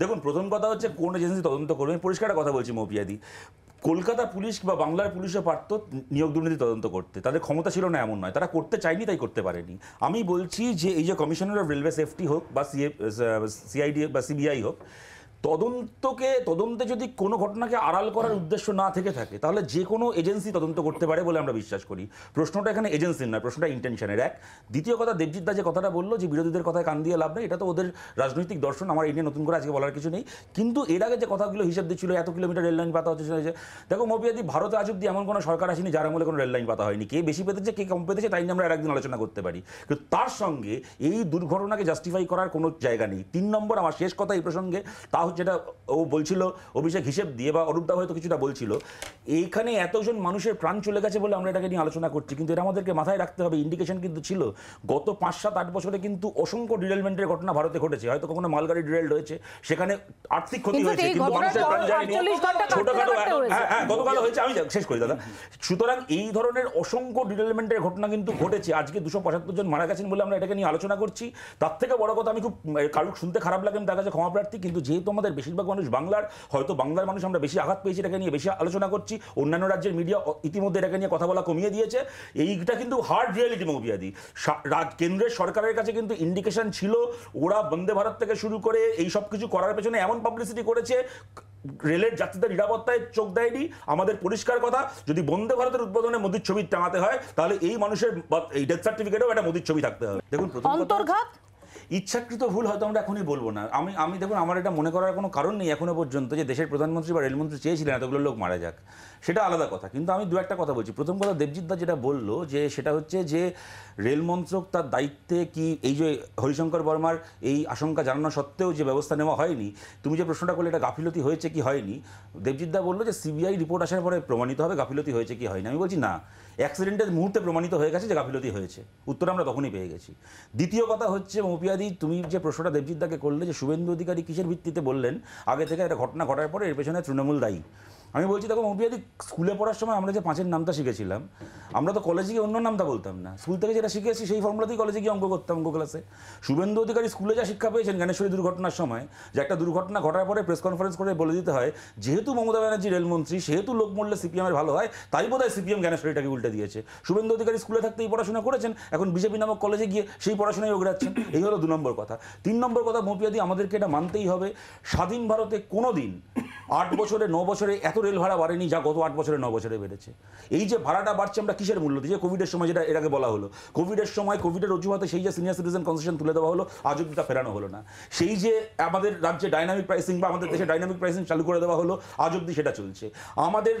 দেখুন প্রথম কথা হচ্ছে কোন এজেন্সি তদন্ত করবে আমি পরিষ্কার কথা বলছি মপিয়াদি কলকাতা পুলিশ বা বাংলার পুলিশও পারত নিয়োগ দুর্নীতি তদন্ত করতে তাদের ক্ষমতা ছিল না এমন নয় তারা করতে চায়নি তাই করতে পারেনি আমি বলছি যে এই যে কমিশনার অফ রেলওয়ে সেফটি হোক বা সিএ সিআইডি বা সিবিআই হোক তদন্তকে তদন্তে যদি কোনো ঘটনাকে আড়াল করার উদ্দেশ্য না থেকে থাকে তাহলে যে কোনো এজেন্সি তদন্ত করতে পারে বলে আমরা বিশ্বাস করি প্রশ্নটা এখানে এজেন্সির নয় প্রশ্নটা ইন্টেনশনের এক দ্বিতীয় কথা দেবজিৎ দা যে কথাটা বললো যে বিরোধীদের কথায় কান দিয়ে লাভ নেই এটা তো ওদের রাজনৈতিক দর্শন আমার এই নিয়ে নতুন করে আজকে বলার কিছু নেই কিন্তু এর আগে যে কথাগুলো হিসাব দিচ্ছিল এত কিলোমিটার রেললাইন পাতা হচ্ছে দেখো মোবিয়াদি ভারত আজ অব্দি এমন কোনো সরকার আসেনি যার আমলে কোনো রেললাইন পাতা হয়নি কে বেশি পেতেছে কে কম পেতেছে তাই নিয়ে আমরা একদিন আলোচনা করতে পারি কিন্তু তার সঙ্গে এই দুর্ঘটনাকে জাস্টিফাই করার কোনো জায়গা নেই তিন নম্বর আমার শেষ কথা এই প্রসঙ্গে তা হচ্ছে যেটা ও বলছিল অভিষেক হিসেব দিয়ে বা অরূপদা হয়তো কিছুটা বলছিল এইখানে এতজন মানুষের প্রাণ চলে গেছে বলে আমরা এটাকে নিয়ে আলোচনা করছি কিন্তু এটা আমাদেরকে মাথায় রাখতে হবে ইন্ডিকেশন কিন্তু ছিল গত পাঁচ সাত আট বছরে কিন্তু অসংখ্য ডিরেলমেন্টের ঘটনা ভারতে ঘটেছে হয়তো কখনো মালগাড়ি ডিরেল রয়েছে সেখানে আর্থিক ক্ষতি হয়েছে কিন্তু মানুষের প্রাণ যায়নি ছোটখাটো হ্যাঁ, হ্যাঁ, গতকাল হয়েছে আমি শেষ করি দাদা সুতরাং এই ধরনের অসংখ্য ডিরেলমেন্টের ঘটনা কিন্তু ঘটেছে আজকে দুশো পঁচাত্তর জন মারা গেছেন বলে আমরা এটাকে নিয়ে আলোচনা করছি তার থেকে বড় কথা আমি খুব কারোর শুনতে খারাপ লাগে আমি তার কাছে ক্ষমা প্রার্থী কিন্তু যেহেতু আমাদের বেশিরভাগ মানুষ বাংলার হয়তো বাংলার মানুষ আমরা বেশি আঘাত পেয়েছি এটাকে নিয়ে বেশি আলোচনা করছি অন্যান্য রাজ্যের মিডিয়া ইতিমধ্যে এটাকে নিয়ে কথা বলা কমিয়ে দিয়েছে এইটা কিন্তু হার্ড রিয়েলিটি মৌবিয়াদি কেন্দ্রের সরকারের কাছে কিন্তু ইন্ডিকেশন ছিল ওরা বন্দে ভারত থেকে শুরু করে এই সব কিছু করার পেছনে এমন পাবলিসিটি করেছে রেলের যাত্রীদের নিরাপত্তায় চোখ দেয়নি আমাদের পরিষ্কার কথা যদি বন্দে ভারতের উদ্বোধনে মোদীর ছবি টাঙাতে হয় তাহলে এই মানুষের এই ডেথ সার্টিফিকেটেও একটা মোদীর ছবি থাকতে হবে দেখুন অন্তর্ঘাত ইচ্ছাকৃত ভুল হয়তো আমরা এখনই বলবো না আমি আমি দেখুন আমার এটা মনে করার কোনো কারণ নেই এখনও পর্যন্ত যে দেশের প্রধানমন্ত্রী বা রেলমন্ত্রী চেয়েছিলেন এতগুলো লোক মারা যাক সেটা আলাদা কথা কিন্তু আমি দু একটা কথা বলছি প্রথম কথা দেবজিৎ দা যেটা বললো যে সেটা হচ্ছে যে রেলমন্ত্রক তার দায়িত্বে কি এই যে হরিশঙ্কর বর্মার এই আশঙ্কা জানানো সত্ত্বেও যে ব্যবস্থা নেওয়া হয়নি তুমি যে প্রশ্নটা করলে এটা গাফিলতি হয়েছে কি হয়নি দেবজিৎ দা বললো যে সিবিআই রিপোর্ট আসার পরে প্রমাণিত হবে গাফিলতি হয়েছে কি হয়নি আমি বলছি না অ্যাক্সিডেন্টের মুহূর্তে প্রমাণিত হয়ে গেছে যে গাফিলতি হয়েছে উত্তর আমরা তখনই পেয়ে গেছি দ্বিতীয় কথা হচ্ছে মপিয়া অধিকারী তুমি যে প্রশ্নটা দাকে করলে যে শুভেন্দু অধিকারী কিসের ভিত্তিতে বললেন আগে থেকে একটা ঘটনা ঘটার পরে এর পেছনে তৃণমূল দায়ী আমি বলছি দেখো মৌপিয়াদি স্কুলে পড়ার সময় আমরা যে পাঁচের নামটা শিখেছিলাম আমরা তো কলেজে গিয়ে অন্য নামটা বলতাম না স্কুল থেকে যেটা শিখেছি সেই ফর্মুলাতেই কলেজে গিয়ে অঙ্ক করতাম অঙ্ক ক্লাসে শুভেন্দু অধিকারী স্কুলে যা শিক্ষা পেয়েছেন জ্ঞানেশ্বরী দুর্ঘটনার সময় যে একটা দুর্ঘটনা ঘটার পরে প্রেস কনফারেন্স করে বলে দিতে হয় যেহেতু মমতা ব্যানার্জি রেলমন্ত্রী সেহেতু লোক মূল্যে সিপিএমের ভালো হয় তাই বোধহয় সিপিএম জ্ঞানেশ্বরীটাকে উল্টে দিয়েছে শুভেন্দু অধিকারী স্কুলে থাকতেই পড়াশোনা করেছেন এখন বিজেপি নামক কলেজে গিয়ে সেই পড়াশোনায় ওগড়াচ্ছেন এই হলো দু নম্বর কথা তিন নম্বর কথা মৌপিয়াদি আমাদেরকে এটা মানতেই হবে স্বাধীন ভারতে কোনো দিন আট বছরে ন বছরে এত রেল ভাড়া বাড়েনি যা গত আট বছরে ন বছরে বেড়েছে এই যে ভাড়াটা বাড়ছে আমরা কিসের মূল্য যে কোভিডের সময় যেটা এটাকে বলা হলো কোভিডের সময় কোভিডের অজুহাতে সেই যে সিনিয়র সিটিজেন কনসেশন তুলে দেওয়া হলো আজ অব্দি তা ফেরানো হলো না সেই যে আমাদের রাজ্যে ডাইনামিক প্রাইসিং বা আমাদের দেশে ডাইনামিক প্রাইসিং চালু করে দেওয়া হলো আজ অব্দি সেটা চলছে আমাদের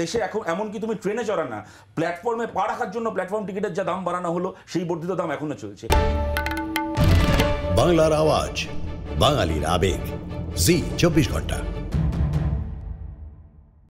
দেশে এখন এমনকি তুমি ট্রেনে চড়া না প্ল্যাটফর্মে পা রাখার জন্য প্ল্যাটফর্ম টিকিটের যা দাম বাড়ানো হলো সেই বর্ধিত দাম এখনো চলছে বাংলার আওয়াজ বাঙালির আবেগ জি চব্বিশ ঘন্টা